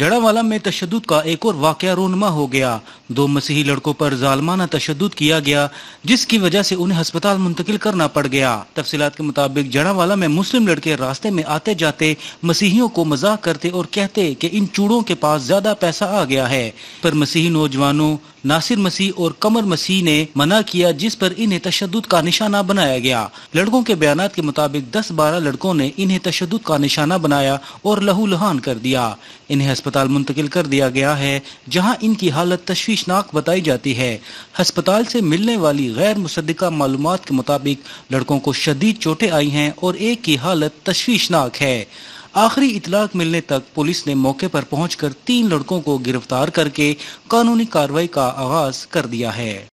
जड़ावाला में तशद का एक और वाक़ रोनमा हो गया दो मसीही लड़कों पर जालमाना तशद किया गया जिसकी वजह से उन्हें अस्पताल मुंतकिल करना पड़ गया तफसीत के मुताबिक जड़ावाला में मुस्लिम लड़के रास्ते में आते जाते मसीहियों को मजाक करते और कहते कि इन चूड़ों के पास ज्यादा पैसा आ गया है पर मसीही नौजवानों नासिर मसीह और कमर मसीह ने मना किया जिस पर इन्हें तशद का निशाना बनाया गया लड़कों के बयान के मुताबिक दस बारह लड़कों ने इन्हें तशद का निशाना बनाया और लहू लहान कर दिया इन्हें अस्पताल मुंतकिल कर दिया गया है जहाँ इनकी हालत तशवीश तशवीशनाक बताई जाती है हस्पताल से मिलने वाली गैर मुसदा मालूम के मुताबिक लड़कों को शदीद चोटें आई हैं और एक की हालत तशवीशनाक है आखिरी इतलाक मिलने तक पुलिस ने मौके पर पहुंचकर तीन लड़कों को गिरफ्तार करके कानूनी कार्रवाई का आगाज कर दिया है